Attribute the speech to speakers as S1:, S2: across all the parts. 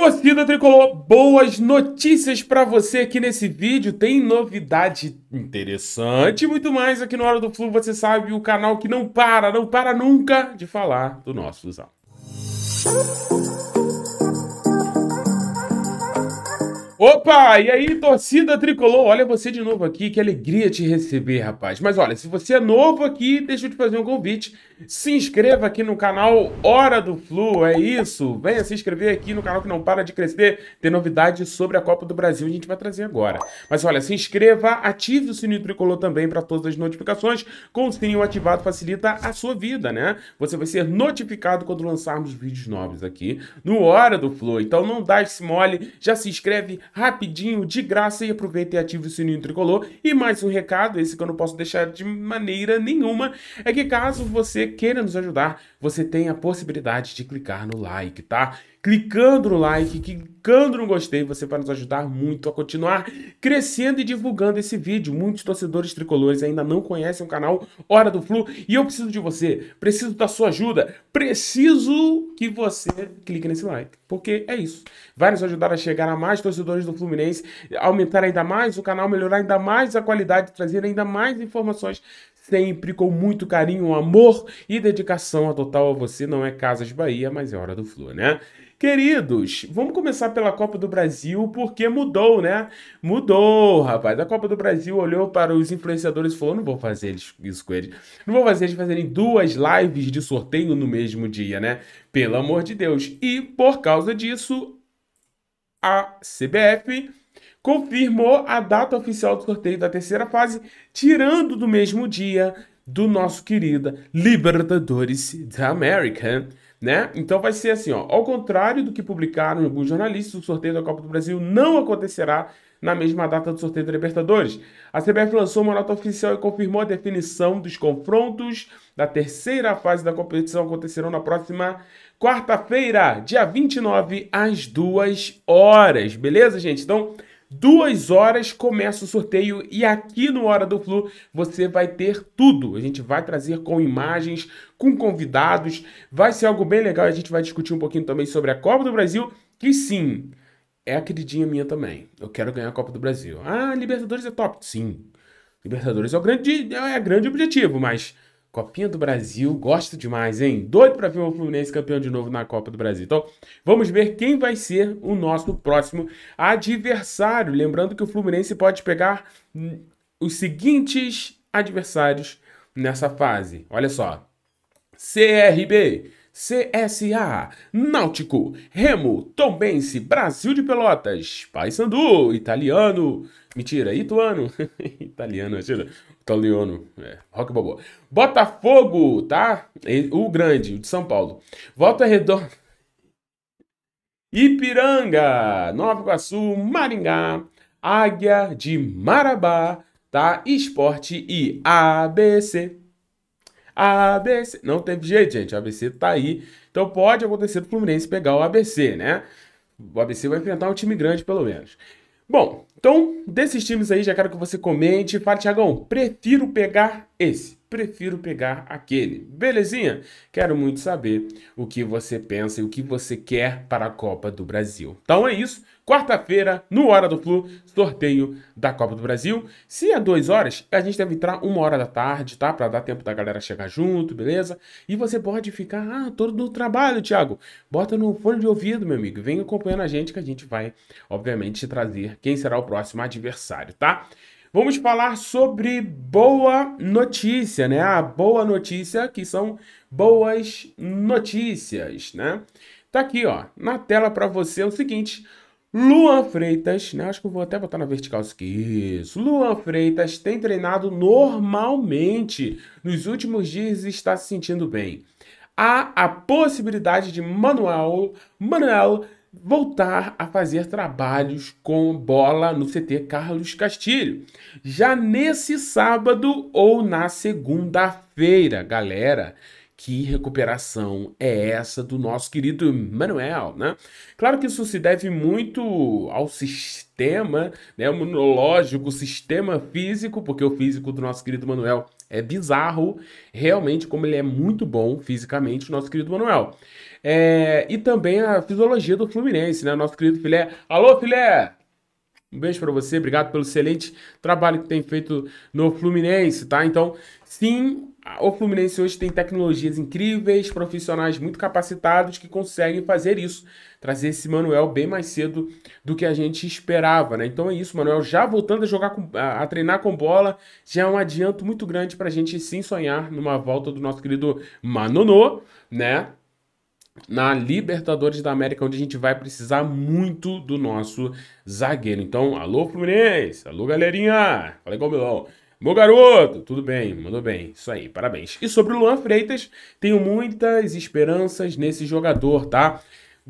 S1: Torcida Tricolor, boas notícias para você aqui nesse vídeo. Tem novidade interessante e muito mais aqui no Hora do Flu. Você sabe, o canal que não para, não para nunca de falar do nosso Flusão. Opa, e aí, torcida tricolor? Olha você de novo aqui, que alegria te receber, rapaz. Mas olha, se você é novo aqui, deixa eu te fazer um convite. Se inscreva aqui no canal Hora do Flu, é isso? Venha se inscrever aqui no canal que não para de crescer. Tem novidades sobre a Copa do Brasil, a gente vai trazer agora. Mas olha, se inscreva, ative o sininho tricolor também para todas as notificações. Com o sininho ativado facilita a sua vida, né? Você vai ser notificado quando lançarmos vídeos novos aqui no Hora do Flu. Então não dá esse mole, já se inscreve rapidinho, de graça, e aproveita e ative o sininho tricolor. E mais um recado, esse que eu não posso deixar de maneira nenhuma, é que caso você queira nos ajudar, você tem a possibilidade de clicar no like, tá? clicando no like, clicando no gostei, você vai nos ajudar muito a continuar crescendo e divulgando esse vídeo. Muitos torcedores tricolores ainda não conhecem o canal Hora do Flu e eu preciso de você, preciso da sua ajuda, preciso que você clique nesse like, porque é isso. Vai nos ajudar a chegar a mais torcedores do Fluminense, aumentar ainda mais o canal, melhorar ainda mais a qualidade, trazer ainda mais informações sempre com muito carinho, amor e dedicação a total a você. Não é Casas Bahia, mas é Hora do Flu, né? Queridos, vamos começar pela Copa do Brasil, porque mudou, né? Mudou, rapaz. A Copa do Brasil olhou para os influenciadores e falou: não vou fazer isso com eles. Não vou fazer eles fazerem duas lives de sorteio no mesmo dia, né? Pelo amor de Deus. E por causa disso, a CBF confirmou a data oficial do sorteio da terceira fase, tirando do mesmo dia do nosso querida Libertadores da América né? Então vai ser assim, ó, ao contrário do que publicaram alguns jornalistas, o sorteio da Copa do Brasil não acontecerá na mesma data do sorteio da Libertadores. A CBF lançou uma nota oficial e confirmou a definição dos confrontos da terceira fase da competição acontecerão na próxima quarta-feira, dia 29, às 2 horas, beleza, gente? Então, Duas horas começa o sorteio e aqui no Hora do Flu você vai ter tudo. A gente vai trazer com imagens, com convidados, vai ser algo bem legal. A gente vai discutir um pouquinho também sobre a Copa do Brasil, que sim, é a queridinha minha também. Eu quero ganhar a Copa do Brasil. Ah, Libertadores é top? Sim. Libertadores é o grande, é o grande objetivo, mas Copinha do Brasil, gosto demais, hein? Doido para ver o Fluminense campeão de novo na Copa do Brasil. Então, vamos ver quem vai ser o nosso próximo adversário. Lembrando que o Fluminense pode pegar hum, os seguintes adversários nessa fase. Olha só: CRB, CSA, Náutico, Remo, Tombense, Brasil de Pelotas, Paysandu, Italiano, mentira, Ituano, Italiano, mentira, Italiano. É, Rock Balboa. Botafogo, tá? O grande, o de São Paulo. Volta Redonda. Ipiranga, Nova Iguaçu, Maringá, Águia de Marabá, tá? Esporte e ABC. ABC. Não teve jeito, gente. ABC tá aí. Então pode acontecer do Fluminense pegar o ABC, né? O ABC vai enfrentar um time grande, pelo menos. Bom, então desses times aí já quero que você comente. Fala, Tiagão, prefiro pegar esse, prefiro pegar aquele. Belezinha? Quero muito saber o que você pensa e o que você quer para a Copa do Brasil. Então é isso. Quarta-feira, no Hora do Flu, sorteio da Copa do Brasil. Se é duas horas, a gente deve entrar uma hora da tarde, tá? Para dar tempo da galera chegar junto, beleza? E você pode ficar, ah, todo no trabalho, Thiago. Bota no fone de ouvido, meu amigo. Vem acompanhando a gente que a gente vai, obviamente, trazer quem será o próximo adversário, tá? Vamos falar sobre boa notícia, né? A boa notícia, que são boas notícias, né? Tá aqui, ó, na tela para você é o seguinte: Luan Freitas, né? Acho que eu vou até botar na vertical isso aqui. Luan Freitas tem treinado normalmente. Nos últimos dias e está se sentindo bem. Há a possibilidade de Manuel, Manuel voltar a fazer trabalhos com bola no CT Carlos Castilho, já nesse sábado ou na segunda-feira, galera. Que recuperação é essa do nosso querido Manuel, né? Claro que isso se deve muito ao sistema né, imunológico, sistema físico, porque o físico do nosso querido Manuel é bizarro, realmente como ele é muito bom fisicamente, o nosso querido Manuel. É, e também a fisiologia do Fluminense, né? Nosso querido Filé. Alô, Filé! Um beijo para você, obrigado pelo excelente trabalho que tem feito no Fluminense, tá? Então, sim, o Fluminense hoje tem tecnologias incríveis, profissionais muito capacitados que conseguem fazer isso, trazer esse Manuel bem mais cedo do que a gente esperava, né? Então é isso, Manuel já voltando a jogar com, a, a, treinar com bola, já é um adianto muito grande para a gente sim sonhar numa volta do nosso querido Manonô, né? na Libertadores da América, onde a gente vai precisar muito do nosso zagueiro. Então, alô Fluminense, alô galerinha, fala igual Milão. Meu garoto, tudo bem, mandou bem, isso aí, parabéns. E sobre o Luan Freitas, tenho muitas esperanças nesse jogador, tá?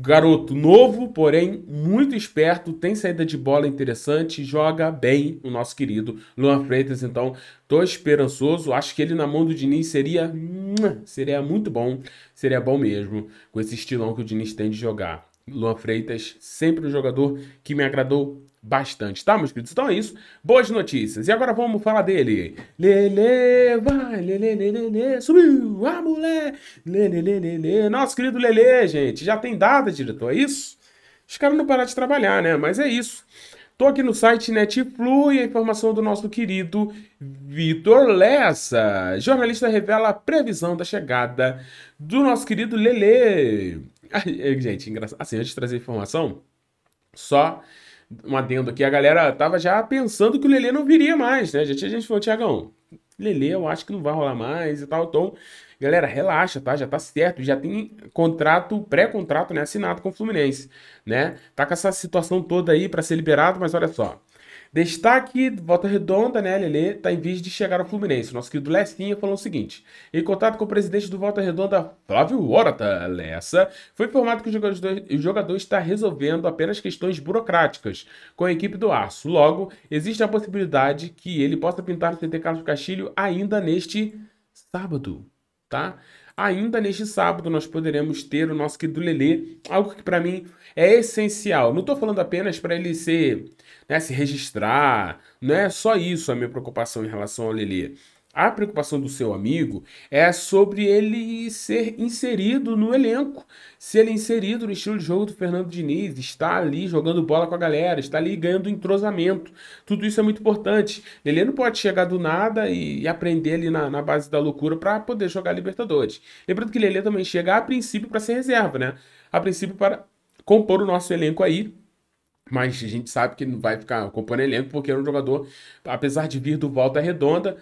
S1: Garoto novo, porém muito esperto, tem saída de bola interessante, joga bem o nosso querido Luan Freitas. Então, tô esperançoso. Acho que ele na mão do Diniz seria, seria muito bom, seria bom mesmo com esse estilão que o Diniz tem de jogar. Luan Freitas, sempre um jogador que me agradou bastante, tá, meus queridos? Então é isso, boas notícias. E agora vamos falar dele. Lele, vai, lele, lele, lele, subiu, a ah, mulher, lele, lele, lele. Nosso querido Lele, gente, já tem data, diretor, é isso? Os caras não param de trabalhar, né? Mas é isso. Tô aqui no site Netflu e a informação do nosso querido Vitor Lessa. Jornalista revela a previsão da chegada do nosso querido Lele. É, gente, engraçado. Assim, antes de trazer informação, só um adendo aqui. A galera tava já pensando que o Lelê não viria mais, né? gente a gente falou, Tiagão, Lelê eu acho que não vai rolar mais e tal. Então, galera, relaxa, tá? Já tá certo. Já tem contrato, pré-contrato, né? Assinado com o Fluminense, né? Tá com essa situação toda aí para ser liberado, mas olha só. Destaque, volta redonda, né, Lele, está em vias de chegar ao Fluminense. Nosso querido Lessinha falou o seguinte: em contato com o presidente do Volta Redonda, Flávio Horta Lessa, foi informado que o jogador, o jogador está resolvendo apenas questões burocráticas com a equipe do Aço. Logo, existe a possibilidade que ele possa pintar o CT Carlos Castilho ainda neste sábado, tá? ainda neste sábado nós poderemos ter o nosso querido Lelê, algo que para mim é essencial. Não estou falando apenas para ele ser, né, se registrar, não é só isso a minha preocupação em relação ao Lelê a preocupação do seu amigo é sobre ele ser inserido no elenco. Se ele é inserido no estilo de jogo do Fernando Diniz, está ali jogando bola com a galera, está ali ganhando entrosamento. Tudo isso é muito importante. Ele não pode chegar do nada e, aprender ali na, na, base da loucura para poder jogar Libertadores. Lembrando que Lele também chega a princípio para ser reserva, né? A princípio para compor o nosso elenco aí. Mas a gente sabe que não vai ficar compondo elenco, porque é um jogador, apesar de vir do Volta Redonda,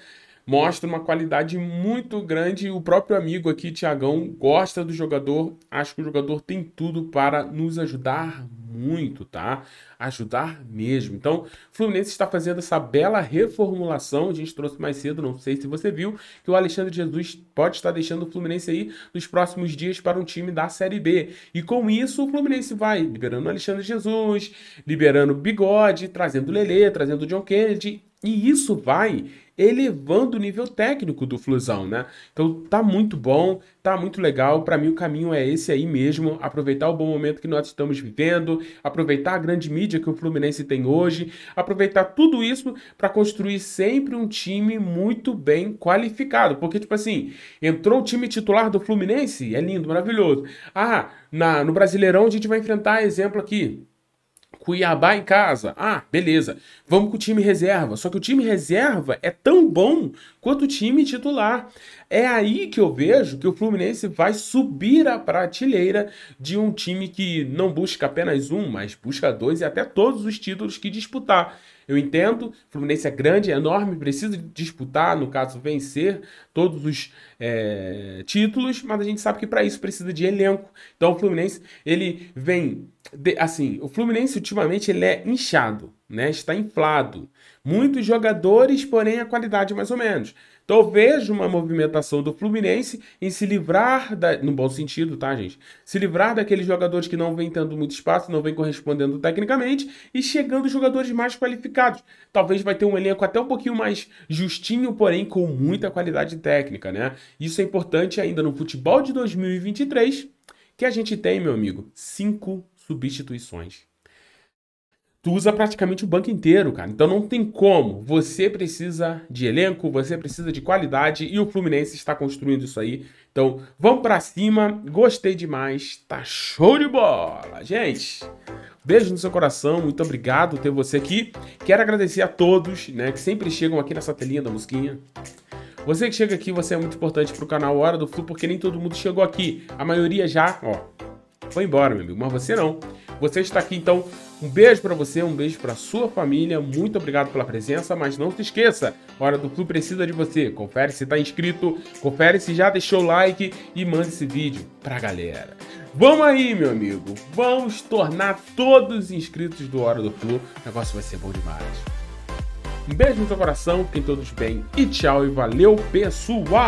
S1: mostra uma qualidade muito grande. O próprio amigo aqui, Tiagão, gosta do jogador. Acho que o jogador tem tudo para nos ajudar muito, tá? Ajudar mesmo. Então, Fluminense está fazendo essa bela reformulação. A gente trouxe mais cedo, não sei se você viu, que o Alexandre Jesus pode estar deixando o Fluminense aí nos próximos dias para um time da Série B. E com isso, o Fluminense vai liberando o Alexandre Jesus, liberando o Bigode, trazendo o Lele, trazendo o John Kennedy e isso vai elevando o nível técnico do Flusão, né? Então tá muito bom, tá muito legal. Para mim o caminho é esse aí mesmo, aproveitar o bom momento que nós estamos vivendo, aproveitar a grande mídia que o Fluminense tem hoje, aproveitar tudo isso para construir sempre um time muito bem qualificado, porque tipo assim, entrou o time titular do Fluminense, é lindo, maravilhoso. Ah, na no Brasileirão a gente vai enfrentar exemplo aqui, Cuiabá em casa. Ah, beleza. Vamos com o time reserva. Só que o time reserva é tão bom quanto o time titular. É aí que eu vejo que o Fluminense vai subir a prateleira de um time que não busca apenas um, mas busca dois e até todos os títulos que disputar. Eu entendo, o Fluminense é grande, é enorme, precisa disputar, no caso, vencer todos os é, títulos, mas a gente sabe que para isso precisa de elenco. Então o Fluminense, ele vem. De, assim, o Fluminense ultimamente ele é inchado né? Está inflado. Muitos jogadores, porém, a qualidade mais ou menos. Então eu vejo uma movimentação do Fluminense em se livrar, da, no bom sentido, tá, gente? Se livrar daqueles jogadores que não vêm tendo muito espaço, não vêm correspondendo tecnicamente, e chegando jogadores mais qualificados. Talvez vai ter um elenco até um pouquinho mais justinho, porém com muita qualidade técnica, né? Isso é importante ainda no futebol de 2023, que a gente tem, meu amigo, cinco substituições tu usa praticamente o banco inteiro, cara. Então não tem como. Você precisa de elenco, você precisa de qualidade e o Fluminense está construindo isso aí. Então vamos para cima. Gostei demais. Tá show de bola, gente. Beijo no seu coração, muito obrigado por ter você aqui. Quero agradecer a todos, né, que sempre chegam aqui nessa telinha da musquinha. Você que chega aqui, você é muito importante pro canal Hora do Flu, porque nem todo mundo chegou aqui. A maioria já, ó, foi embora, meu amigo, mas você não. Você está aqui, então um beijo para você, um beijo para sua família. Muito obrigado pela presença, mas não se esqueça, Hora do Flu precisa de você. Confere se está inscrito, confere se já deixou o like e manda esse vídeo pra galera. Vamos aí, meu amigo. Vamos tornar todos inscritos do Hora do Flu. O negócio vai ser bom demais. Um beijo no seu coração, fiquem todos bem e tchau e valeu, pessoal!